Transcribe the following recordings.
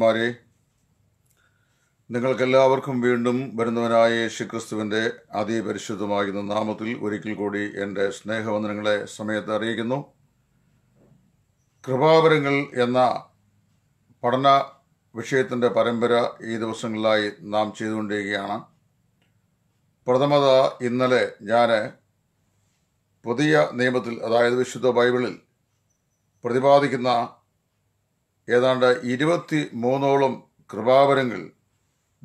മാരെ നിങ്ങൾക്കെല്ലാവർക്കും വീണ്ടും വരുന്നവനായ ക്രിസ്തുവിൻ്റെ അതിപരിശുദ്ധമാകുന്ന നാമത്തിൽ ഒരിക്കൽ കൂടി എൻ്റെ സ്നേഹവന്ദനങ്ങളെ സമയത്ത് അറിയിക്കുന്നു കൃപാവരങ്ങൾ എന്ന പഠന വിഷയത്തിൻ്റെ പരമ്പര ഈ ദിവസങ്ങളിലായി നാം ചെയ്തുകൊണ്ടിരിക്കുകയാണ് പ്രഥമത ഇന്നലെ ഞാൻ പുതിയ നിയമത്തിൽ അതായത് വിശുദ്ധ ബൈബിളിൽ പ്രതിപാദിക്കുന്ന ഏതാണ്ട് ഇരുപത്തി മൂന്നോളം കൃപാവരങ്ങൾ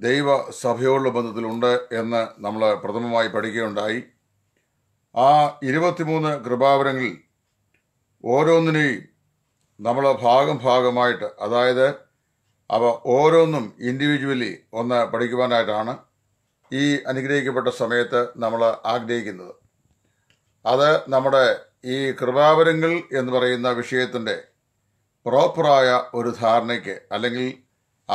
ദൈവ സഭയോടുള്ള ബന്ധത്തിലുണ്ട് എന്ന് നമ്മൾ പ്രഥമമായി പഠിക്കുകയുണ്ടായി ആ ഇരുപത്തിമൂന്ന് കൃപാവരങ്ങളിൽ ഓരോന്നിനെയും നമ്മൾ ഭാഗം ഭാഗമായിട്ട് അതായത് അവ ഓരോന്നും ഇൻഡിവിജ്വലി ഒന്ന് പഠിക്കുവാനായിട്ടാണ് ഈ അനുഗ്രഹിക്കപ്പെട്ട സമയത്ത് നമ്മൾ ആഗ്രഹിക്കുന്നത് അത് നമ്മുടെ ഈ കൃപാവരങ്ങൾ എന്ന് പറയുന്ന വിഷയത്തിൻ്റെ പ്രോപ്പറായ ഒരു ധാരണയ്ക്ക് അല്ലെങ്കിൽ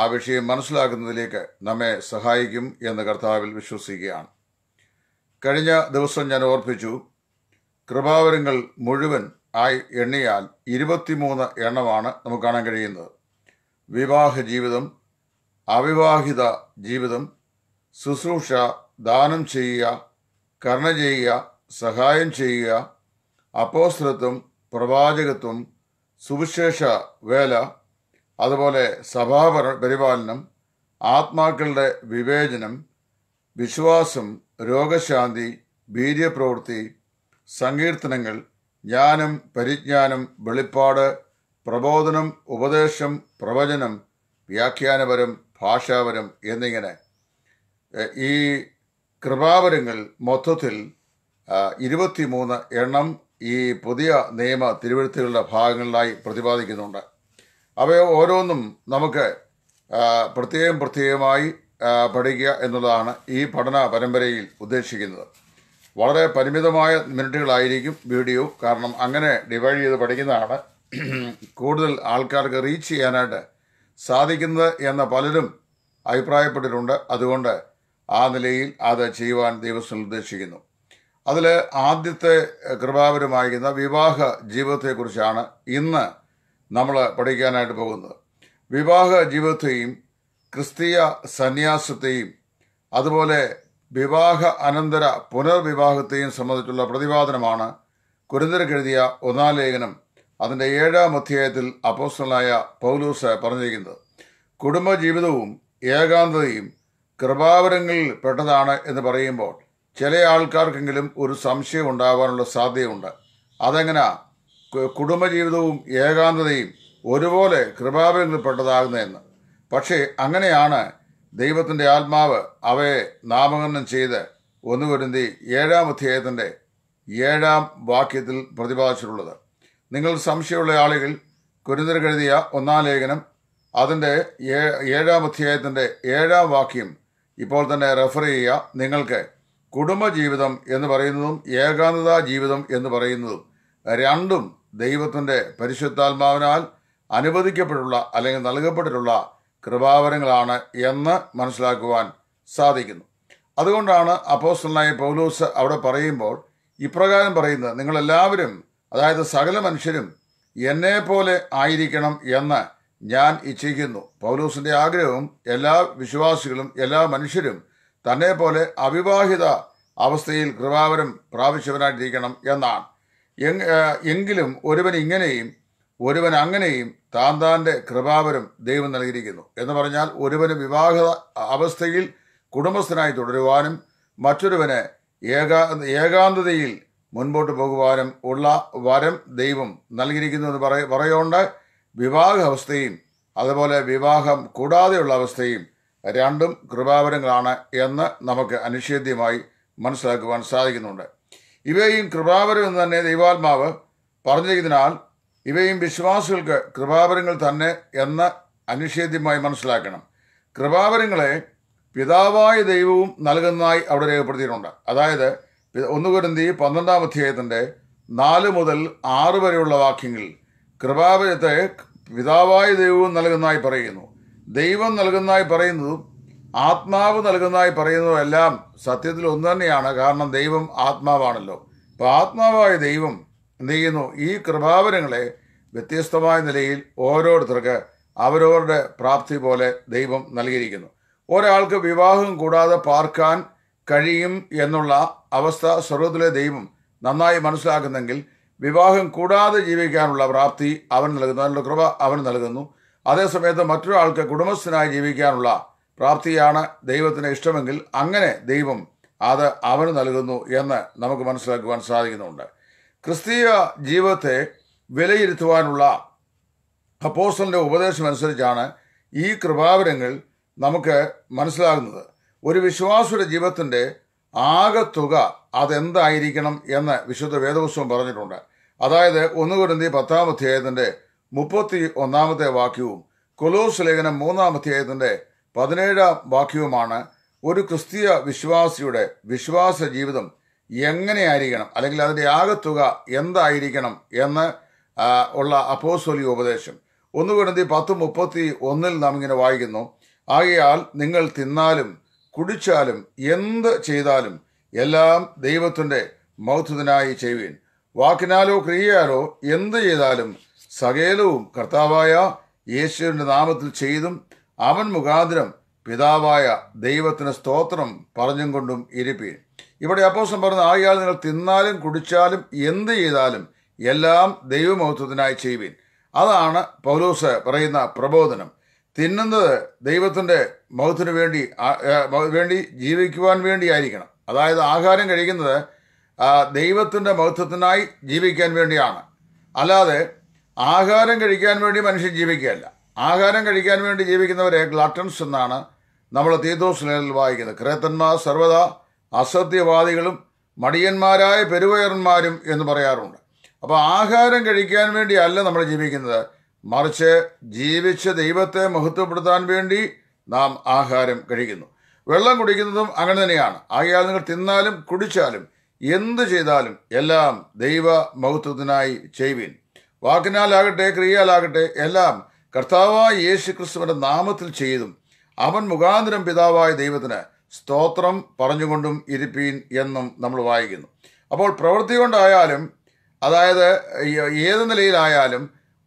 ആ വിഷയം മനസ്സിലാക്കുന്നതിലേക്ക് നമ്മെ സഹായിക്കും എന്ന് കർത്താവിൽ വിശ്വസിക്കുകയാണ് കഴിഞ്ഞ ദിവസം ഞാൻ ഓർപ്പിച്ചു കൃപാവരങ്ങൾ മുഴുവൻ ആയി എണ്ണിയാൽ ഇരുപത്തിമൂന്ന് എണ്ണമാണ് നമുക്ക് കാണാൻ കഴിയുന്നത് വിവാഹ ജീവിതം അവിവാഹിത ജീവിതം ശുശ്രൂഷ ദാനം ചെയ്യുക കർണ ചെയ്യുക സഹായം ചെയ്യുക അപ്പോസ്ത്രത്വം പ്രവാചകത്വം സുവിശേഷ വേല അതുപോലെ സഭാപര പരിപാലനം ആത്മാക്കളുടെ വിവേചനം വിശ്വാസം രോഗശാന്തി വീര്യപ്രവൃത്തി സങ്കീർത്തനങ്ങൾ ജ്ഞാനം പരിജ്ഞാനം വെളിപ്പാട് പ്രബോധനം ഉപദേശം പ്രവചനം വ്യാഖ്യാനപരം ഭാഷാപരം എന്നിങ്ങനെ ഈ കൃപാവരങ്ങൾ മൊത്തത്തിൽ ഇരുപത്തിമൂന്ന് എണ്ണം ഈ പുതിയ നിയമ തിരുവഴുത്തുകളുടെ ഭാഗങ്ങളിലായി പ്രതിപാദിക്കുന്നുണ്ട് അവയെ ഓരോന്നും നമുക്ക് പ്രത്യേകം പ്രത്യേകമായി പഠിക്കുക എന്നുള്ളതാണ് ഈ പഠന പരമ്പരയിൽ ഉദ്ദേശിക്കുന്നത് വളരെ പരിമിതമായ മിനിറ്റുകളായിരിക്കും വീഡിയോ കാരണം അങ്ങനെ ഡിവൈഡ് ചെയ്ത് പഠിക്കുന്നതാണ് കൂടുതൽ ആൾക്കാർക്ക് റീച്ച് ചെയ്യാനായിട്ട് സാധിക്കുന്നത് എന്ന പലരും അഭിപ്രായപ്പെട്ടിട്ടുണ്ട് അതുകൊണ്ട് ആ നിലയിൽ അത് ചെയ്യുവാൻ ദൈവസ്ഥൻ ഉദ്ദേശിക്കുന്നു അതിൽ ആദ്യത്തെ കൃപാപരമായിരിക്കുന്ന വിവാഹ ജീവിതത്തെക്കുറിച്ചാണ് ഇന്ന് നമ്മൾ പഠിക്കാനായിട്ട് പോകുന്നത് വിവാഹ ജീവിതത്തെയും ക്രിസ്തീയ സന്യാസത്തെയും അതുപോലെ വിവാഹ അനന്തര പുനർവിവാഹത്തെയും സംബന്ധിച്ചുള്ള പ്രതിപാദനമാണ് കുരുന്തരക്കെഴുതിയ ഒന്നാം ലേഖനം അതിൻ്റെ ഏഴാം അധ്യായത്തിൽ അപ്പോസ്റ്റലായ പൗലൂസ് പറഞ്ഞിരിക്കുന്നത് കുടുംബജീവിതവും ഏകാന്തതയും കൃപാവരങ്ങളിൽ പെട്ടതാണ് എന്ന് പറയുമ്പോൾ ചില ആൾക്കാർക്കെങ്കിലും ഒരു സംശയം ഉണ്ടാകാനുള്ള സാധ്യതയുണ്ട് അതെങ്ങനെയാ കുടുംബജീവിതവും ഏകാന്തതയും ഒരുപോലെ കൃപാപരങ്ങൾപ്പെട്ടതാകുന്നതെന്ന് പക്ഷേ അങ്ങനെയാണ് ദൈവത്തിൻ്റെ ആത്മാവ് അവയെ നാമകരണം ചെയ്ത് ഒന്നുവരുന്തി ഏഴാം അധ്യായത്തിൻ്റെ ഏഴാം വാക്യത്തിൽ പ്രതിപാദിച്ചിട്ടുള്ളത് നിങ്ങൾ സംശയമുള്ള ആളുകൾ കുരുന്നർ എഴുതിയ ഒന്നാം ലേഖനം അതിൻ്റെ ഏഴാം അധ്യായത്തിൻ്റെ ഏഴാം വാക്യം ഇപ്പോൾ തന്നെ റെഫർ ചെയ്യുക നിങ്ങൾക്ക് കുടുംബജീവിതം എന്ന് പറയുന്നതും ഏകാന്തതാ ജീവിതം എന്ന് പറയുന്നതും രണ്ടും ദൈവത്തിൻ്റെ പരിശുദ്ധാത്മാവിനാൽ അനുവദിക്കപ്പെട്ടുള്ള അല്ലെങ്കിൽ നൽകപ്പെട്ടിട്ടുള്ള കൃപാവരങ്ങളാണ് എന്ന് മനസ്സിലാക്കുവാൻ സാധിക്കുന്നു അതുകൊണ്ടാണ് അപ്പോസ്റ്റലായ പൗലൂസ് അവിടെ പറയുമ്പോൾ ഇപ്രകാരം പറയുന്നത് നിങ്ങളെല്ലാവരും അതായത് സകല മനുഷ്യരും എന്നെ പോലെ ആയിരിക്കണം എന്ന് ഞാൻ ഇച്ഛിക്കുന്നു പൗലൂസിൻ്റെ ആഗ്രഹവും എല്ലാ വിശ്വാസികളും എല്ലാ മനുഷ്യരും തന്നെ പോലെ അവിവാഹിത അവസ്ഥയിൽ കൃപാവരം പ്രാപിച്ചവനായിരിക്കണം എന്നാണ് എങ്കിലും ഒരുവൻ ഇങ്ങനെയും ഒരുവൻ അങ്ങനെയും താൻ താൻ്റെ കൃപാവരം ദൈവം നൽകിയിരിക്കുന്നു എന്ന് പറഞ്ഞാൽ ഒരുവന് വിവാഹ അവസ്ഥയിൽ കുടുംബസ്ഥനായി തുടരുവാനും മറ്റൊരുവന് ഏകാ ഏകാന്തതയിൽ മുൻപോട്ട് പോകുവാനും ഉള്ള വരം ദൈവം നൽകിയിരിക്കുന്നു എന്ന് പറയ പറയുകൊണ്ട് വിവാഹ അവസ്ഥയും അതുപോലെ വിവാഹം കൂടാതെയുള്ള അവസ്ഥയും രണ്ടും കൃപാവരങ്ങളാണ് എന്ന് നമുക്ക് അനിഷേധ്യമായി മനസ്സിലാക്കുവാൻ സാധിക്കുന്നുണ്ട് ഇവയും കൃപാവരം എന്ന് തന്നെ ദൈവാത്മാവ് പറഞ്ഞിരിക്കുന്നതിനാൽ ഇവയും വിശ്വാസികൾക്ക് കൃപാവരങ്ങൾ തന്നെ എന്ന് അനിഷേധ്യമായി മനസ്സിലാക്കണം കൃപാവരങ്ങളെ പിതാവായ ദൈവവും നൽകുന്നതായി അവിടെ രേഖപ്പെടുത്തിയിട്ടുണ്ട് അതായത് ഒന്ന് പന്ത്രണ്ടാം അധ്യായത്തിൻ്റെ നാല് മുതൽ ആറ് വരെയുള്ള വാക്യങ്ങളിൽ കൃപാവരത്തെ പിതാവായ ദൈവവും നൽകുന്നതായി പറയുന്നു ദൈവം നൽകുന്നതായി പറയുന്നതും ആത്മാവ് നൽകുന്നതായി പറയുന്നതും എല്ലാം സത്യത്തിൽ ഒന്ന് തന്നെയാണ് കാരണം ദൈവം ആത്മാവാണല്ലോ അപ്പോൾ ആത്മാവായ ദൈവം എന്ത് ചെയ്യുന്നു ഈ കൃപാവരങ്ങളെ വ്യത്യസ്തമായ നിലയിൽ ഓരോരുത്തർക്ക് അവരവരുടെ പ്രാപ്തി പോലെ ദൈവം നൽകിയിരിക്കുന്നു ഒരാൾക്ക് വിവാഹം കൂടാതെ പാർക്കാൻ കഴിയും എന്നുള്ള അവസ്ഥ സ്വർഗത്തിലെ ദൈവം നന്നായി മനസ്സിലാക്കുന്നെങ്കിൽ വിവാഹം കൂടാതെ ജീവിക്കാനുള്ള പ്രാപ്തി അവൻ നൽകുന്നു അതിനുള്ള കൃപ അവൻ നൽകുന്നു അതേസമയത്ത് മറ്റൊരാൾക്ക് കുടുംബസ്ഥനായി ജീവിക്കാനുള്ള പ്രാപ്തിയാണ് ദൈവത്തിന് ഇഷ്ടമെങ്കിൽ അങ്ങനെ ദൈവം അത് അവന് നൽകുന്നു എന്ന് നമുക്ക് മനസ്സിലാക്കുവാൻ സാധിക്കുന്നുണ്ട് ക്രിസ്തീയ ജീവിതത്തെ വിലയിരുത്തുവാനുള്ള അപ്പോസ്റ്റലിൻ്റെ ഉപദേശമനുസരിച്ചാണ് ഈ കൃപാവരങ്ങൾ നമുക്ക് മനസ്സിലാകുന്നത് ഒരു വിശ്വാസിയുടെ ജീവിതത്തിൻ്റെ ആകെത്തുക അതെന്തായിരിക്കണം എന്ന് വിശുദ്ധ വേദപുസ്തകം പറഞ്ഞിട്ടുണ്ട് അതായത് ഒന്ന് പത്താം അധ്യായത്തിൻ്റെ മുപ്പത്തി ഒന്നാമത്തെ വാക്യവും കൊലോസ് ലേഖനം മൂന്നാം അധ്യായത്തിന്റെ പതിനേഴാം വാക്യവുമാണ് ഒരു ക്രിസ്തീയ വിശ്വാസിയുടെ വിശ്വാസ ജീവിതം എങ്ങനെയായിരിക്കണം അല്ലെങ്കിൽ അതിൻ്റെ ആകത്തുക എന്തായിരിക്കണം എന്ന് ഉള്ള അപ്പോസ്വലി ഉപദേശം ഒന്നുകൊണ്ടി പത്ത് മുപ്പത്തി ഒന്നിൽ നാം ഇങ്ങനെ വായിക്കുന്നു ആകയാൽ നിങ്ങൾ തിന്നാലും കുടിച്ചാലും എന്ത് ചെയ്താലും എല്ലാം ദൈവത്തിൻ്റെ മൗത്വത്തിനായി ചെയ്യുവീൻ വാക്കിനാലോ ക്രിയയാലോ എന്ത് ചെയ്താലും സകേലവും കർത്താവായ യേശുവിൻ്റെ നാമത്തിൽ ചെയ്തും അവൻ മുഖാന്തരം പിതാവായ ദൈവത്തിന് സ്തോത്രം പറഞ്ഞും കൊണ്ടും ഇരിപ്പീൻ ഇവിടെ അപ്പോസം പറഞ്ഞ ആയാൾ നിങ്ങൾ തിന്നാലും കുടിച്ചാലും എന്ത് ചെയ്താലും എല്ലാം ദൈവമഹത്വത്തിനായി ചെയ്യുവീൻ അതാണ് പൗലൂസ് പറയുന്ന പ്രബോധനം തിന്നുന്നത് ദൈവത്തിൻ്റെ മൗത്തിന് വേണ്ടി വേണ്ടി ജീവിക്കുവാൻ വേണ്ടി ആയിരിക്കണം അതായത് ആഹാരം കഴിക്കുന്നത് ദൈവത്തിൻ്റെ മൗത്വത്തിനായി ജീവിക്കാൻ വേണ്ടിയാണ് അല്ലാതെ ആഹാരം കഴിക്കാൻ വേണ്ടി മനുഷ്യൻ ജീവിക്കുകയല്ല ആഹാരം കഴിക്കാൻ വേണ്ടി ജീവിക്കുന്നവരെ ഗ്ലാട്ടൻസ് എന്നാണ് നമ്മൾ തീതോസ് ലേഖനിൽ വായിക്കുന്നത് ക്രേത്തന്മാർ സർവ്വതാ അസത്യവാദികളും മടിയന്മാരായ പെരുവയറന്മാരും എന്ന് പറയാറുണ്ട് അപ്പോൾ ആഹാരം കഴിക്കാൻ വേണ്ടിയല്ല നമ്മൾ ജീവിക്കുന്നത് മറിച്ച് ജീവിച്ച ദൈവത്തെ മഹത്വപ്പെടുത്താൻ വേണ്ടി നാം ആഹാരം കഴിക്കുന്നു വെള്ളം കുടിക്കുന്നതും അങ്ങനെ തന്നെയാണ് ആകയാൽ നിങ്ങൾ തിന്നാലും കുടിച്ചാലും എന്ത് ചെയ്താലും എല്ലാം ദൈവ മഹത്വത്തിനായി ചെയ്യുവീൻ വാക്കിനാലാകട്ടെ ക്രിയയാലാകട്ടെ എല്ലാം കർത്താവായ യേശു ക്രിസ്തുവിന്റെ നാമത്തിൽ ചെയ്തും അവൻ മുഖാന്തരം പിതാവായ ദൈവത്തിന് സ്തോത്രം പറഞ്ഞുകൊണ്ടും ഇരിപ്പീൻ എന്നും നമ്മൾ വായിക്കുന്നു അപ്പോൾ പ്രവൃത്തി കൊണ്ടായാലും അതായത് ഏത് നിലയിലായാലും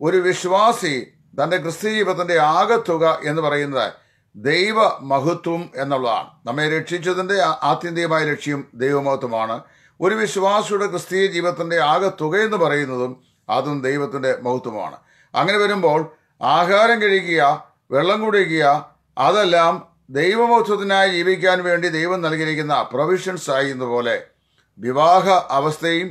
ഒരു വിശ്വാസി തൻ്റെ ക്രിസ്ത്യ ജീവിതത്തിൻ്റെ ആകത്തുക എന്ന് പറയുന്നത് ദൈവ മഹത്വം എന്നുള്ളതാണ് നമ്മെ രക്ഷിച്ചതിൻ്റെ ആത്യന്തികമായ ലക്ഷ്യം ദൈവമഹത്വമാണ് ഒരു വിശ്വാസിയുടെ ക്രിസ്തീയ ജീവിതത്തിൻ്റെ ആകത്തുക എന്ന് പറയുന്നതും അതും ദൈവത്തിൻ്റെ മഹത്വമാണ് അങ്ങനെ വരുമ്പോൾ ആഹാരം കഴിക്കുക വെള്ളം കുടിക്കുക അതെല്ലാം ദൈവമോത്സവത്തിനായി ജീവിക്കാൻ വേണ്ടി ദൈവം നൽകിയിരിക്കുന്ന പ്രൊവിഷൻസ് ആയിരുന്നപോലെ വിവാഹ അവസ്ഥയും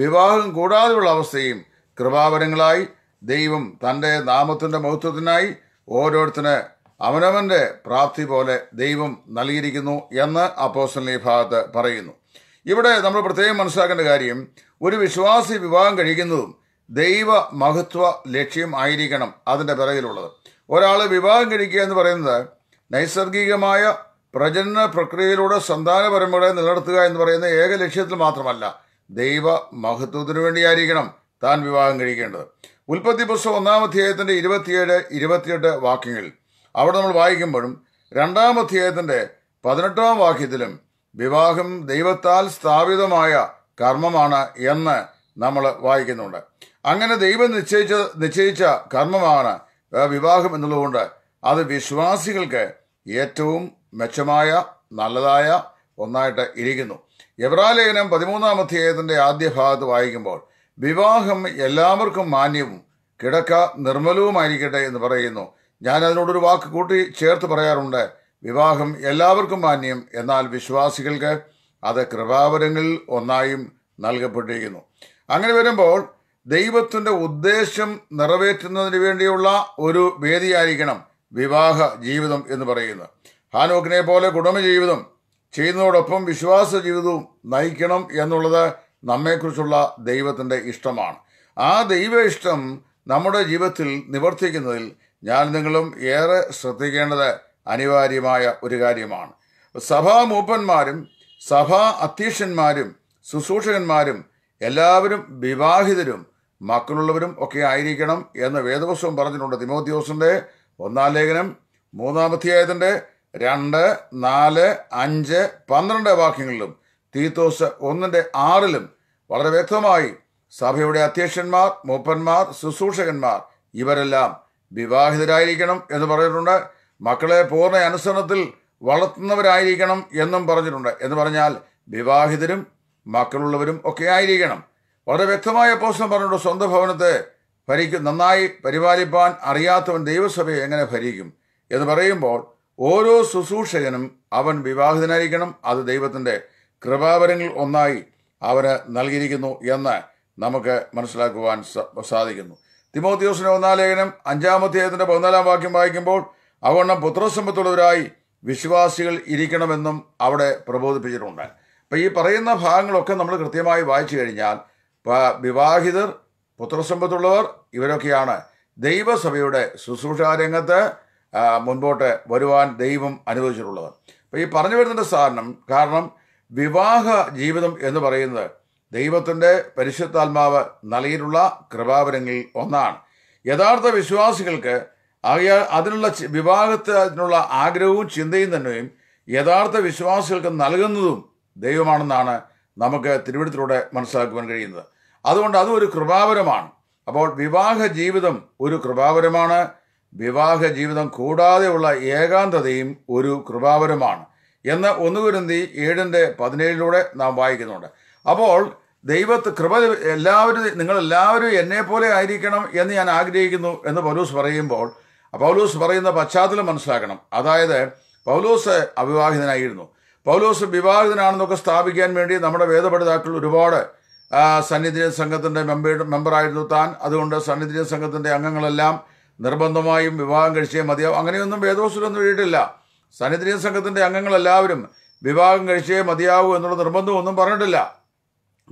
വിവാഹം കൂടാതെയുള്ള അവസ്ഥയും കൃപാവരങ്ങളായി ദൈവം തൻ്റെ നാമത്തിൻ്റെ മഹത്വത്തിനായി ഓരോരുത്തന് അവനവൻ്റെ പ്രാപ്തി പോലെ ദൈവം നൽകിയിരിക്കുന്നു എന്ന് അപ്പോസ്റ്റൽ ഈ ഭാഗത്ത് പറയുന്നു ഇവിടെ നമ്മൾ പ്രത്യേകം മനസ്സിലാക്കേണ്ട കാര്യം ഒരു വിശ്വാസി വിവാഹം കഴിക്കുന്നതും ദൈവ മഹത്വ ലക്ഷ്യം ആയിരിക്കണം അതിൻ്റെ പിറകിലുള്ളത് ഒരാൾ വിവാഹം കഴിക്കുക എന്ന് പറയുന്നത് നൈസർഗികമായ പ്രജനന പ്രക്രിയയിലൂടെ സന്താന പരമ്പരകളെ നിലനിർത്തുക എന്ന് പറയുന്ന ഏക ലക്ഷ്യത്തിൽ മാത്രമല്ല ദൈവ മഹത്വത്തിനു വേണ്ടിയായിരിക്കണം താൻ വിവാഹം കഴിക്കേണ്ടത് ഉൽപ്പത്തി പുസ്തകം ഒന്നാം അധ്യായത്തിൻ്റെ ഇരുപത്തിയേഴ് ഇരുപത്തിയെട്ട് വാക്യങ്ങൾ അവിടെ നമ്മൾ വായിക്കുമ്പോഴും രണ്ടാം അധ്യായത്തിൻ്റെ പതിനെട്ടാം വാക്യത്തിലും വിവാഹം ദൈവത്താൽ സ്ഥാപിതമായ കർമ്മമാണ് എന്ന് നമ്മൾ വായിക്കുന്നുണ്ട് അങ്ങനെ ദൈവം നിശ്ചയിച്ച നിശ്ചയിച്ച കർമ്മമാണ് വിവാഹം എന്നുള്ളതുകൊണ്ട് അത് വിശ്വാസികൾക്ക് ഏറ്റവും മെച്ചമായ നല്ലതായ ഒന്നായിട്ട് ഇരിക്കുന്നു എബ്രാലേഖനം പതിമൂന്നാം അധ്യായത്തിന്റെ ആദ്യ ഭാഗത്ത് വായിക്കുമ്പോൾ വിവാഹം എല്ലാവർക്കും മാന്യവും കിടക്ക നിർമ്മലവുമായിരിക്കട്ടെ എന്ന് പറയുന്നു ഞാൻ അതിനോടൊരു വാക്ക് കൂട്ടി ചേർത്ത് പറയാറുണ്ട് വിവാഹം എല്ലാവർക്കും മാന്യം എന്നാൽ വിശ്വാസികൾക്ക് അത് കൃപാവരങ്ങളിൽ ഒന്നായും നൽകപ്പെട്ടിരിക്കുന്നു അങ്ങനെ വരുമ്പോൾ ദൈവത്തിൻ്റെ ഉദ്ദേശം നിറവേറ്റുന്നതിന് വേണ്ടിയുള്ള ഒരു വേദിയായിരിക്കണം വിവാഹ ജീവിതം എന്ന് പറയുന്നത് ഹാനോക്കിനെ പോലെ കുടുംബ ജീവിതം ചെയ്യുന്നതോടൊപ്പം വിശ്വാസ ജീവിതവും നയിക്കണം എന്നുള്ളത് നമ്മെക്കുറിച്ചുള്ള ദൈവത്തിൻ്റെ ഇഷ്ടമാണ് ആ ദൈവ ഇഷ്ടം നമ്മുടെ ജീവിതത്തിൽ നിവർത്തിക്കുന്നതിൽ ഞാൻ നിങ്ങളും ഏറെ ശ്രദ്ധിക്കേണ്ടത് അനിവാര്യമായ ഒരു കാര്യമാണ് സഭാ മൂപ്പന്മാരും സഭാ അധ്യക്ഷന്മാരും ശുശ്രൂഷകന്മാരും എല്ലാവരും വിവാഹിതരും മക്കളുള്ളവരും ഒക്കെ ആയിരിക്കണം എന്ന് വേദവശവും പറഞ്ഞിട്ടുണ്ട് തിമോത്യോസിൻ്റെ ഒന്നാം ലേഖനം മൂന്നാം അധ്യായത്തിൻ്റെ രണ്ട് നാല് അഞ്ച് പന്ത്രണ്ട് വാക്യങ്ങളിലും തീത്തോസ് ഒന്നിൻ്റെ ആറിലും വളരെ വ്യക്തമായി സഭയുടെ അധ്യക്ഷന്മാർ മൂപ്പന്മാർ ശുശ്രൂഷകന്മാർ ഇവരെല്ലാം വിവാഹിതരായിരിക്കണം എന്ന് പറഞ്ഞിട്ടുണ്ട് മക്കളെ പൂർണ്ണ അനുസരണത്തിൽ വളർത്തുന്നവരായിരിക്കണം എന്നും പറഞ്ഞിട്ടുണ്ട് എന്ന് പറഞ്ഞാൽ വിവാഹിതരും മക്കളുള്ളവരും ഒക്കെ ആയിരിക്കണം വളരെ വ്യക്തമായ പോസ്റ്റം പറഞ്ഞിട്ടുണ്ട് സ്വന്തം ഭവനത്തെ ഭരിക്കും നന്നായി പരിപാലിപ്പാൻ അറിയാത്തവൻ ദൈവസഭയെ എങ്ങനെ ഭരിക്കും എന്ന് പറയുമ്പോൾ ഓരോ ശുശ്രൂഷകനും അവൻ വിവാഹിതനായിരിക്കണം അത് ദൈവത്തിൻ്റെ കൃപാവരങ്ങൾ ഒന്നായി അവന് നൽകിയിരിക്കുന്നു എന്ന് നമുക്ക് മനസ്സിലാക്കുവാൻ സാധിക്കുന്നു തിമോത്യോസിന് ഒന്നാം ലേഖനം അഞ്ചാമധ്യായത്തിൻ്റെ പതിനാലാം വാക്യം വായിക്കുമ്പോൾ അവണ്ണം പുത്രസമ്പത്തുള്ളവരായി വിശ്വാസികൾ ഇരിക്കണമെന്നും അവിടെ പ്രബോധിപ്പിച്ചിട്ടുണ്ട് അപ്പോൾ ഈ പറയുന്ന ഭാഗങ്ങളൊക്കെ നമ്മൾ കൃത്യമായി വായിച്ചു കഴിഞ്ഞാൽ വിവാഹിതർ പുത്രസമ്പത്തുള്ളവർ ഇവരൊക്കെയാണ് ദൈവസഭയുടെ രംഗത്ത് മുൻപോട്ട് വരുവാൻ ദൈവം അനുവദിച്ചിട്ടുള്ളത് അപ്പോൾ ഈ പറഞ്ഞു വരുന്നതിൻ്റെ സാധനം കാരണം വിവാഹ ജീവിതം എന്ന് പറയുന്നത് ദൈവത്തിൻ്റെ പരിശുദ്ധാത്മാവ് നൽകിയിട്ടുള്ള കൃപാവരങ്ങളിൽ ഒന്നാണ് യഥാർത്ഥ വിശ്വാസികൾക്ക് അയാൾ അതിനുള്ള വിവാഹത്തിനുള്ള ആഗ്രഹവും ചിന്തയും തന്നെയും യഥാർത്ഥ വിശ്വാസികൾക്ക് നൽകുന്നതും ദൈവമാണെന്നാണ് നമുക്ക് തിരുവിടത്തിലൂടെ മനസ്സിലാക്കുവാൻ കഴിയുന്നത് അതുകൊണ്ട് അതും ഒരു കൃപാവരമാണ് അപ്പോൾ വിവാഹ ജീവിതം ഒരു കൃപാവരമാണ് വിവാഹ ജീവിതം കൂടാതെയുള്ള ഏകാന്തതയും ഒരു കൃപാവരമാണ് എന്ന് ഒന്നുകുരുന്തി ഏഴിൻ്റെ പതിനേഴിലൂടെ നാം വായിക്കുന്നുണ്ട് അപ്പോൾ ദൈവത്ത് കൃപ എല്ലാവരും നിങ്ങളെല്ലാവരും എന്നെ പോലെ ആയിരിക്കണം എന്ന് ഞാൻ ആഗ്രഹിക്കുന്നു എന്ന് പൗലൂസ് പറയുമ്പോൾ പൗലൂസ് പറയുന്ന പശ്ചാത്തലം മനസ്സിലാക്കണം അതായത് പൗലൂസ് അവിവാഹിതനായിരുന്നു പൗലോസ് വിവാഹിതനാണെന്നൊക്കെ സ്ഥാപിക്കാൻ വേണ്ടി നമ്മുടെ വേദപഠിതാക്കൾ ഒരുപാട് സന്നിധിയ സംഘത്തിൻ്റെ മെമ്പർ മെമ്പറായിരുന്നു താൻ അതുകൊണ്ട് സന്നിധിയ സംഘത്തിൻ്റെ അംഗങ്ങളെല്ലാം നിർബന്ധമായും വിവാഹം കഴിച്ചേ മതിയാവും അങ്ങനെയൊന്നും വേദോസിലൊന്നും എഴുതിയിട്ടില്ല സന്നിധിയ സംഘത്തിൻ്റെ അംഗങ്ങളെല്ലാവരും വിവാഹം കഴിച്ചേ മതിയാവൂ എന്നുള്ള നിർബന്ധമൊന്നും പറഞ്ഞിട്ടില്ല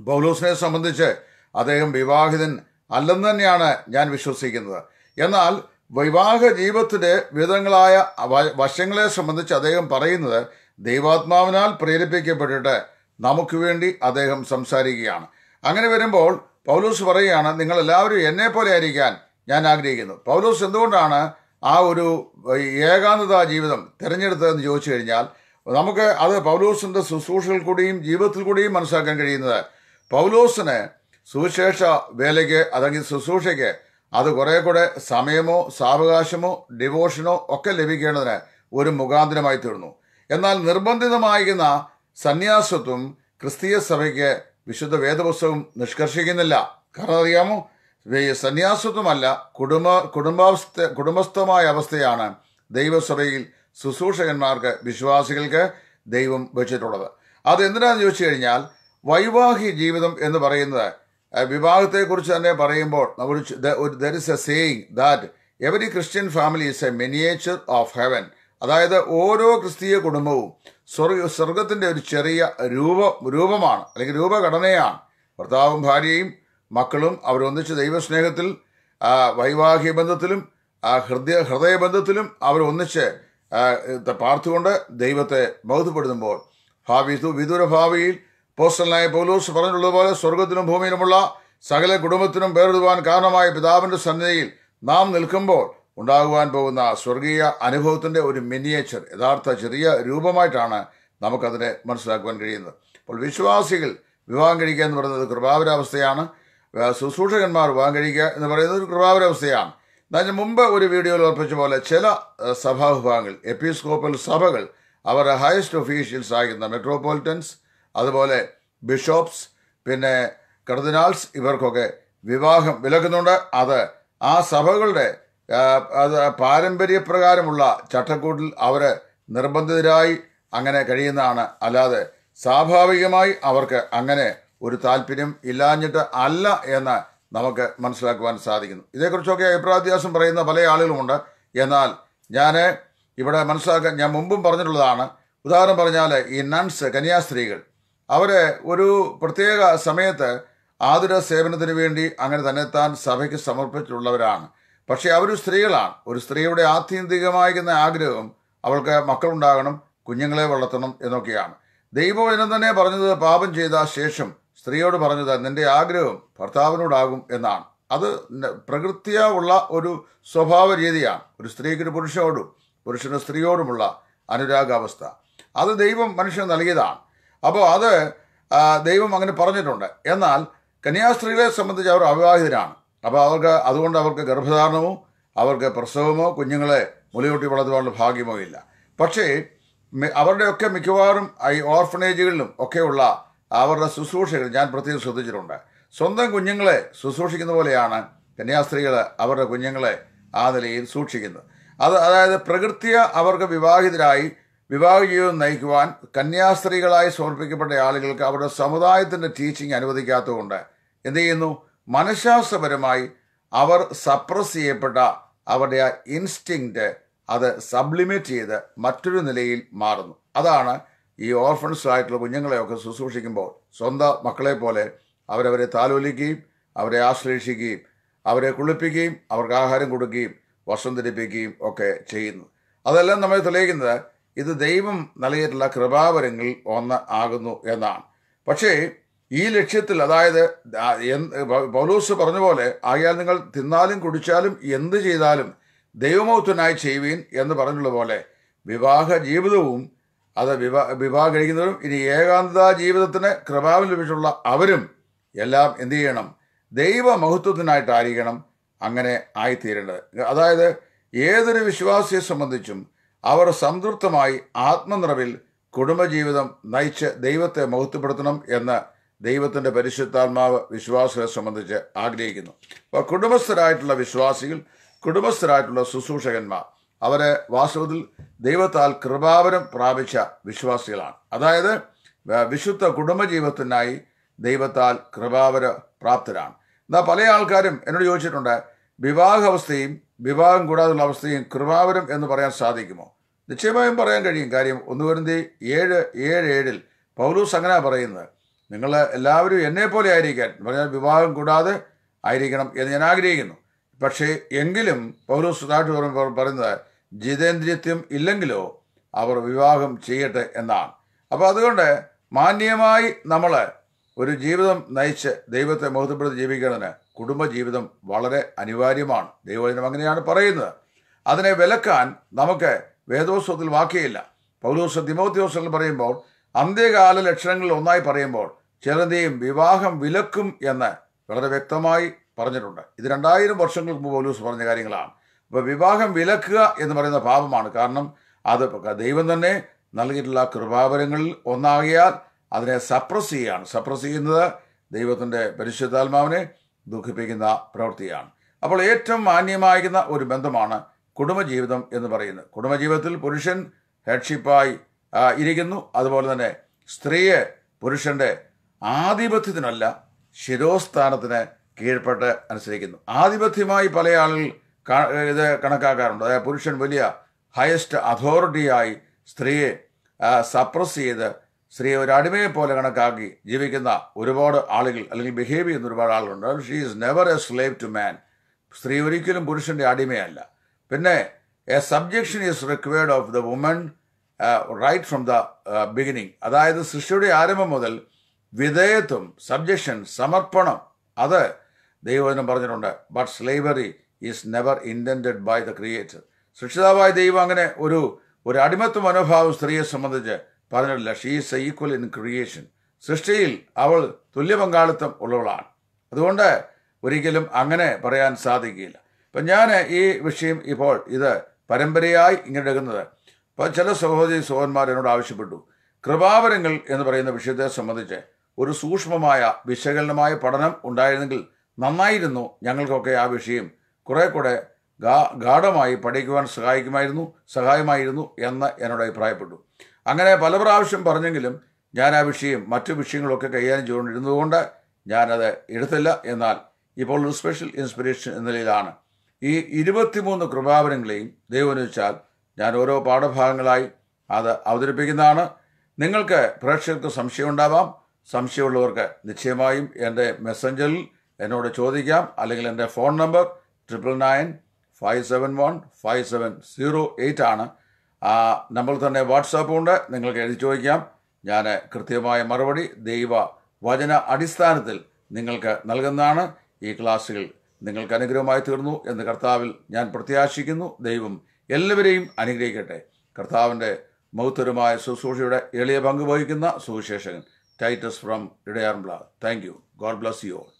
പൗലൂസിനെ സംബന്ധിച്ച് അദ്ദേഹം വിവാഹിതൻ അല്ലെന്ന് തന്നെയാണ് ഞാൻ വിശ്വസിക്കുന്നത് എന്നാൽ വിവാഹ ജീവിതത്തിൻ്റെ വിധങ്ങളായ വശങ്ങളെ സംബന്ധിച്ച് അദ്ദേഹം പറയുന്നത് ദൈവാത്മാവിനാൽ പ്രേരിപ്പിക്കപ്പെട്ടിട്ട് നമുക്ക് വേണ്ടി അദ്ദേഹം സംസാരിക്കുകയാണ് അങ്ങനെ വരുമ്പോൾ പൗലൂസ് പറയുകയാണ് നിങ്ങൾ എല്ലാവരും എന്നെ പോലെ ആയിരിക്കാൻ ഞാൻ ആഗ്രഹിക്കുന്നു പൗലൂസ് എന്തുകൊണ്ടാണ് ആ ഒരു ഏകാന്തത ജീവിതം തിരഞ്ഞെടുത്തതെന്ന് ചോദിച്ചു കഴിഞ്ഞാൽ നമുക്ക് അത് പൗലൂസിൻ്റെ ശുശ്രൂഷയിൽ കൂടിയും ജീവിതത്തിൽ കൂടിയും മനസ്സിലാക്കാൻ കഴിയുന്നത് പൗലൂസിന് സുവിശേഷ വേലയ്ക്ക് അല്ലെങ്കിൽ ശുശ്രൂഷയ്ക്ക് അത് കുറേ കൂടെ സമയമോ സാവകാശമോ ഡിവോഷനോ ഒക്കെ ലഭിക്കേണ്ടതിന് ഒരു മുഖാന്തരമായി തീർന്നു എന്നാൽ നിർബന്ധിതമായിരിക്കുന്ന സന്യാസത്വം ക്രിസ്തീയ സഭയ്ക്ക് വിശുദ്ധ വേദപുസ്തകം നിഷ്കർഷിക്കുന്നില്ല കാരണം അറിയാമോ സന്യാസത്വമല്ല കുടുംബ കുടുംബാവസ്ഥ കുടുംബസ്ഥമായ അവസ്ഥയാണ് ദൈവസഭയിൽ ശുശ്രൂഷകന്മാർക്ക് വിശ്വാസികൾക്ക് ദൈവം വെച്ചിട്ടുള്ളത് അതെന്തിനാണെന്ന് ചോദിച്ചു കഴിഞ്ഞാൽ വൈവാഹിക ജീവിതം എന്ന് പറയുന്നത് വിവാഹത്തെക്കുറിച്ച് തന്നെ പറയുമ്പോൾ നമ്മൾ ഒരു there is a saying that every Christian family is a miniature of heaven അതായത് ഓരോ ക്രിസ്തീയ കുടുംബവും സ്വർഗ സ്വർഗത്തിൻ്റെ ഒരു ചെറിയ രൂപ രൂപമാണ് അല്ലെങ്കിൽ രൂപഘടനയാണ് ഭർത്താവും ഭാര്യയും മക്കളും അവരൊന്നിച്ച് ദൈവസ്നേഹത്തിൽ വൈവാഹിക ബന്ധത്തിലും ഹൃദയ ഹൃദയബന്ധത്തിലും അവരൊന്നിച്ച് പാർത്തുകൊണ്ട് ദൈവത്തെ ബോധപ്പെടുത്തുമ്പോൾ ഭാവി വിദൂര ഭാവിയിൽ പോസ്റ്റലായ പൗലോസ് പറഞ്ഞിട്ടുള്ളതുപോലെ സ്വർഗത്തിനും ഭൂമിയിലുമുള്ള സകല കുടുംബത്തിനും പേരെഴുതുവാൻ കാരണമായ പിതാവിൻ്റെ സന്നിധിയിൽ നാം നിൽക്കുമ്പോൾ ഉണ്ടാകുവാൻ പോകുന്ന സ്വർഗീയ അനുഭവത്തിൻ്റെ ഒരു മിനിയേച്ചർ യഥാർത്ഥ ചെറിയ രൂപമായിട്ടാണ് നമുക്കതിനെ മനസ്സിലാക്കുവാൻ കഴിയുന്നത് അപ്പോൾ വിശ്വാസികൾ വിവാഹം കഴിക്കുക എന്ന് പറയുന്നത് കൃപാവരാവസ്ഥയാണ് ശുശ്രൂഷകന്മാർ വിവാഹം കഴിക്കുക എന്ന് പറയുന്നത് ഒരു കൃപാവരാവസ്ഥയാണ് എന്നാൽ മുമ്പ് ഒരു വീഡിയോയിൽ ഉറപ്പിച്ച പോലെ ചില സഭാ വിഭാഗങ്ങൾ എപ്പിസ്കോപ്പൽ സഭകൾ അവർ ഹയസ്റ്റ് ഒഫീഷ്യൽസ് ആയിരുന്ന മെട്രോപൊളിറ്റൻസ് അതുപോലെ ബിഷോപ്സ് പിന്നെ കർദിനാൾസ് ഇവർക്കൊക്കെ വിവാഹം വിലക്കുന്നുണ്ട് അത് ആ സഭകളുടെ അത് പാരമ്പര്യപ്രകാരമുള്ള ചട്ടക്കൂട്ടിൽ അവർ നിർബന്ധിതരായി അങ്ങനെ കഴിയുന്നതാണ് അല്ലാതെ സ്വാഭാവികമായി അവർക്ക് അങ്ങനെ ഒരു താല്പര്യം ഇല്ലാഞ്ഞിട്ട് അല്ല എന്ന് നമുക്ക് മനസ്സിലാക്കുവാൻ സാധിക്കുന്നു ഇതേക്കുറിച്ചൊക്കെ അഭിപ്രായവ്യാസം പറയുന്ന പല ആളുകളുമുണ്ട് എന്നാൽ ഞാൻ ഇവിടെ മനസ്സിലാക്കാൻ ഞാൻ മുമ്പും പറഞ്ഞിട്ടുള്ളതാണ് ഉദാഹരണം പറഞ്ഞാൽ ഈ നൺസ് കന്യാസ്ത്രീകൾ അവർ ഒരു പ്രത്യേക സമയത്ത് ആതുര സേവനത്തിന് വേണ്ടി അങ്ങനെ തന്നെത്താൻ സഭയ്ക്ക് സമർപ്പിച്ചിട്ടുള്ളവരാണ് പക്ഷേ അവരും സ്ത്രീകളാണ് ഒരു സ്ത്രീയുടെ ആത്യന്തികമായിരിക്കുന്ന ആഗ്രഹം അവൾക്ക് മക്കളുണ്ടാകണം കുഞ്ഞുങ്ങളെ വളർത്തണം എന്നൊക്കെയാണ് ദൈവവചനം തന്നെ പറഞ്ഞത് പാപം ചെയ്ത ശേഷം സ്ത്രീയോട് പറഞ്ഞത് നിന്റെ ആഗ്രഹം ഭർത്താവിനോടാകും എന്നാണ് അത് പ്രകൃത്യ ഉള്ള ഒരു സ്വഭാവ രീതിയാണ് ഒരു ഒരു പുരുഷനോടും പുരുഷന് സ്ത്രീയോടുമുള്ള അനുരാഗാവസ്ഥ അത് ദൈവം മനുഷ്യന് നൽകിയതാണ് അപ്പോൾ അത് ദൈവം അങ്ങനെ പറഞ്ഞിട്ടുണ്ട് എന്നാൽ കന്യാസ്ത്രീകളെ സംബന്ധിച്ച് അവർ അവിവാഹിതരാണ് അപ്പോൾ അവർക്ക് അതുകൊണ്ട് അവർക്ക് ഗർഭധാരണമോ അവർക്ക് പ്രസവമോ കുഞ്ഞുങ്ങളെ മുലയൂട്ടി വളർത്തുവാനുള്ള ഭാഗ്യമോ ഇല്ല പക്ഷേ അവരുടെയൊക്കെ മിക്കവാറും ഈ ഓർഫനേജുകളിലും ഒക്കെയുള്ള അവരുടെ ശുശ്രൂഷകൾ ഞാൻ പ്രത്യേകം ശ്രദ്ധിച്ചിട്ടുണ്ട് സ്വന്തം കുഞ്ഞുങ്ങളെ ശുശ്രൂഷിക്കുന്ന പോലെയാണ് കന്യാസ്ത്രീകൾ അവരുടെ കുഞ്ഞുങ്ങളെ ആ നിലയിൽ സൂക്ഷിക്കുന്നത് അത് അതായത് പ്രകൃതിയ അവർക്ക് വിവാഹിതരായി വിവാഹ ജീവിതം നയിക്കുവാൻ കന്യാസ്ത്രീകളായി സമർപ്പിക്കപ്പെട്ട ആളുകൾക്ക് അവരുടെ സമുദായത്തിൻ്റെ ടീച്ചിങ് അനുവദിക്കാത്തതുകൊണ്ട് എന്ത് ചെയ്യുന്നു മനഃശാസ്ത്രപരമായി അവർ സപ്രസ് ചെയ്യപ്പെട്ട അവരുടെ ആ ഇൻസ്റ്റിങ്ക്റ്റ് അത് സബ്ലിമേറ്റ് ചെയ്ത് മറ്റൊരു നിലയിൽ മാറുന്നു അതാണ് ഈ ഓർഫൻസ് ആയിട്ടുള്ള കുഞ്ഞുങ്ങളെയൊക്കെ ശുശ്രൂഷിക്കുമ്പോൾ സ്വന്തം മക്കളെ പോലെ അവരവരെ താലോലിക്കുകയും അവരെ ആശ്ലേഷിക്കുകയും അവരെ കുളിപ്പിക്കുകയും അവർക്ക് ആഹാരം കൊടുക്കുകയും വസ്ത്രം ധരിപ്പിക്കുകയും ഒക്കെ ചെയ്യുന്നു അതെല്ലാം നമ്മൾ തെളിയിക്കുന്നത് ഇത് ദൈവം നൽകിയിട്ടുള്ള കൃപാവരങ്ങളിൽ ഒന്ന് ആകുന്നു എന്നാണ് പക്ഷേ ഈ ലക്ഷ്യത്തിൽ അതായത് പൗലൂസ് പറഞ്ഞ പോലെ ആയാൽ നിങ്ങൾ തിന്നാലും കുടിച്ചാലും എന്ത് ചെയ്താലും ദൈവമൗത്വനായി ചെയ്യുവീൻ എന്ന് പറഞ്ഞുള്ള പോലെ വിവാഹ ജീവിതവും അത് വിവാ വിവാഹം കഴിക്കുന്നവരും ഇനി ഏകാന്തത ജീവിതത്തിന് കൃപാവിൽ ലഭിച്ചുള്ള അവരും എല്ലാം എന്തു ചെയ്യണം ദൈവ മഹത്വത്തിനായിട്ടായിരിക്കണം അങ്ങനെ ആയിത്തീരേണ്ടത് അതായത് ഏതൊരു വിശ്വാസിയെ സംബന്ധിച്ചും അവർ സംതൃപ്തമായി ആത്മനിറവിൽ കുടുംബജീവിതം നയിച്ച് ദൈവത്തെ മഹത്വപ്പെടുത്തണം എന്ന് ദൈവത്തിൻ്റെ പരിശുദ്ധാത്മാവ് വിശ്വാസികളെ സംബന്ധിച്ച് ആഗ്രഹിക്കുന്നു അപ്പോൾ കുടുംബസ്ഥരായിട്ടുള്ള വിശ്വാസികൾ കുടുംബസ്ഥരായിട്ടുള്ള ശുശ്രൂഷകന്മാർ അവർ വാസ്തവത്തിൽ ദൈവത്താൽ കൃപാവരം പ്രാപിച്ച വിശ്വാസികളാണ് അതായത് വിശുദ്ധ കുടുംബജീവിതത്തിനായി ദൈവത്താൽ കൃപാവര പ്രാപ്തരാണ് എന്നാൽ പല ആൾക്കാരും എന്നോട് ചോദിച്ചിട്ടുണ്ട് വിവാഹാവസ്ഥയും വിവാഹം കൂടാതെയുള്ള അവസ്ഥയും കൃപാവരം എന്ന് പറയാൻ സാധിക്കുമോ നിശ്ചയമായും പറയാൻ കഴിയും കാര്യം ഒന്നുവരുന്തി ഏഴ് ഏഴ് ഏഴിൽ പൗലൂസ് അങ്ങനെ പറയുന്നത് നിങ്ങൾ എല്ലാവരും എന്നെ പോലെ ആയിരിക്കാൻ പറഞ്ഞാൽ വിവാഹം കൂടാതെ ആയിരിക്കണം എന്ന് ഞാൻ ആഗ്രഹിക്കുന്നു പക്ഷേ എങ്കിലും പൗലോസ് താഴ്ച പറയുന്നത് ജിതേന്ദ്രിയത്വം ഇല്ലെങ്കിലോ അവർ വിവാഹം ചെയ്യട്ടെ എന്നാണ് അപ്പോൾ അതുകൊണ്ട് മാന്യമായി നമ്മൾ ഒരു ജീവിതം നയിച്ച് ദൈവത്തെ മഹത്വപ്പെടുത്തി ജീവിക്കുന്നതിന് കുടുംബജീവിതം വളരെ അനിവാര്യമാണ് ദൈവവചനം അങ്ങനെയാണ് പറയുന്നത് അതിനെ വിലക്കാൻ നമുക്ക് വേദോത്സവത്തിൽ വാക്കിയില്ല പൗലോസ് ദിമോദ്യോസങ്ങൾ പറയുമ്പോൾ അന്ത്യകാല ലക്ഷണങ്ങളിൽ ഒന്നായി പറയുമ്പോൾ ചിലതെയും വിവാഹം വിലക്കും എന്ന് വളരെ വ്യക്തമായി പറഞ്ഞിട്ടുണ്ട് ഇത് രണ്ടായിരം വർഷങ്ങൾക്ക് മുമ്പ് പൗലൂസ് പറഞ്ഞ കാര്യങ്ങളാണ് അപ്പോൾ വിവാഹം വിലക്കുക എന്ന് പറയുന്ന പാപമാണ് കാരണം അത് ദൈവം തന്നെ നൽകിയിട്ടുള്ള കൃപാപരങ്ങളിൽ ഒന്നാകിയാൽ അതിനെ സപ്രസ് ചെയ്യുകയാണ് സപ്രസ് ചെയ്യുന്നത് ദൈവത്തിൻ്റെ പരിശുദ്ധാത്മാവിനെ ദുഃഖിപ്പിക്കുന്ന പ്രവൃത്തിയാണ് അപ്പോൾ ഏറ്റവും മാന്യമായിരിക്കുന്ന ഒരു ബന്ധമാണ് കുടുംബജീവിതം എന്ന് പറയുന്നത് കുടുംബജീവിതത്തിൽ പുരുഷൻ ഹെഡ്ഷിപ്പായി ഇരിക്കുന്നു അതുപോലെ തന്നെ സ്ത്രീയെ പുരുഷൻ്റെ ആധിപത്യത്തിനല്ല ശിരോസ്ഥാനത്തിന് കീഴ്പ്പെട്ട് അനുസരിക്കുന്നു ആധിപത്യമായി പല ആളുകൾ ഇത് കണക്കാക്കാറുണ്ട് അതായത് പുരുഷൻ വലിയ ഹയസ്റ്റ് അതോറിറ്റിയായി സ്ത്രീയെ സപ്രസ് ചെയ്ത് സ്ത്രീയെ ഒരു അടിമയെ പോലെ കണക്കാക്കി ജീവിക്കുന്ന ഒരുപാട് ആളുകൾ അല്ലെങ്കിൽ ബിഹേവ് ചെയ്യുന്ന ഒരുപാട് ആളുകളുണ്ട് she is never a slave to man സ്ത്രീ ഒരിക്കലും പുരുഷൻ്റെ അടിമയല്ല പിന്നെ a subjection is required of the woman right from the beginning അതായത് സൃഷ്ടിയുടെ ആരംഭം മുതൽ വിധേയത്വം സബ്ജക്ഷൻ സമർപ്പണം അത് ദൈവവചനം പറഞ്ഞിട്ടുണ്ട് but slavery is never intend by the creator സൃഷ്ടിതാവായ ദൈവം അങ്ങനെ ഒരു ഒരു അടിമത്വ മനോഭാവം സ്ത്രീയെ സംബന്ധിച്ച് പറഞ്ഞിട്ടില്ല she is a equal in creation സൃഷ്ടിയിൽ അവൾ തുല്യ പങ്കാളിത്തം ഉള്ളവളാണ് അതുകൊണ്ട് ഒരിക്കലും അങ്ങനെ പറയാൻ സാധിക്കില്ല ഇപ്പം ഞാൻ ഈ വിഷയം ഇപ്പോൾ ഇത് പരമ്പരയായി ഇങ്ങനെ എടുക്കുന്നത് അപ്പോൾ ചില സഹോദരി സഹോദരന്മാർ എന്നോട് ആവശ്യപ്പെട്ടു കൃപാവരങ്ങൾ എന്ന് പറയുന്ന വിഷയത്തെ സംബന്ധിച്ച് ഒരു സൂക്ഷ്മമായ വിശകലനമായ പഠനം ഉണ്ടായിരുന്നെങ്കിൽ നന്നായിരുന്നു ഞങ്ങൾക്കൊക്കെ ആ വിഷയം കുറേ കൂടെ ഗാഠമായി പഠിക്കുവാൻ സഹായിക്കുമായിരുന്നു സഹായമായിരുന്നു എന്ന് എന്നോട് അഭിപ്രായപ്പെട്ടു അങ്ങനെ പല പ്രാവശ്യം പറഞ്ഞെങ്കിലും ഞാൻ ആ വിഷയം മറ്റു വിഷയങ്ങളൊക്കെ കൈകാര്യം ചെയ്തുകൊണ്ടിരുന്നതുകൊണ്ട് ഞാനത് എടുത്തില്ല എന്നാൽ ഇപ്പോൾ ഒരു സ്പെഷ്യൽ ഇൻസ്പിറേഷൻ എന്ന നിലയിലാണ് ഈ ഇരുപത്തിമൂന്ന് കൃപാവനങ്ങളെയും വെച്ചാൽ ഞാൻ ഓരോ പാഠഭാഗങ്ങളായി അത് അവതരിപ്പിക്കുന്നതാണ് നിങ്ങൾക്ക് പ്രേക്ഷകർക്ക് സംശയം ഉണ്ടാവാം സംശയമുള്ളവർക്ക് നിശ്ചയമായും എൻ്റെ മെസ്സഞ്ചറിൽ എന്നോട് ചോദിക്കാം അല്ലെങ്കിൽ എൻ്റെ phone number triple nine five seven one five seven zero eight ആണ് ആ നമ്പർ തന്നെ വാട്സാപ്പും ഉണ്ട് നിങ്ങൾക്ക് എഴുതി ചോദിക്കാം ഞാൻ കൃത്യമായ മറുപടി ദൈവ വചന അടിസ്ഥാനത്തിൽ നിങ്ങൾക്ക് നൽകുന്നതാണ് ഈ ക്ലാസ്സുകൾ നിങ്ങൾക്ക് അനുഗ്രഹമായി തീർന്നു എന്ന് കർത്താവിൽ ഞാൻ പ്രത്യാശിക്കുന്നു ദൈവം എല്ലാവരെയും അനുഗ്രഹിക്കട്ടെ കർത്താവിൻ്റെ മൗത്തരമായ ശുശ്രൂഷയുടെ എളിയ പങ്ക് വഹിക്കുന്ന സുവിശേഷകൻ Titus from Idayaramla. Thank you. God bless you all.